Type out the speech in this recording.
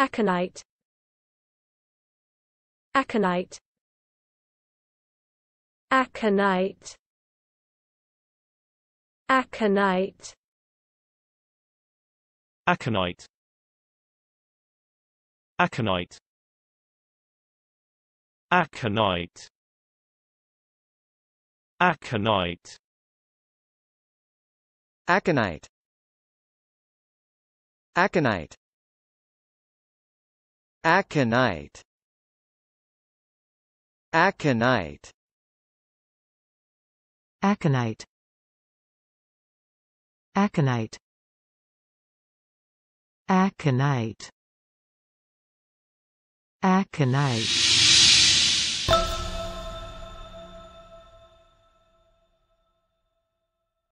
Aconite Aconite Aconite Aconite Aconite Aconite Aconite Aconite Aconite Aconite Aconite Aconite Aconite Aconite Aconite Aconite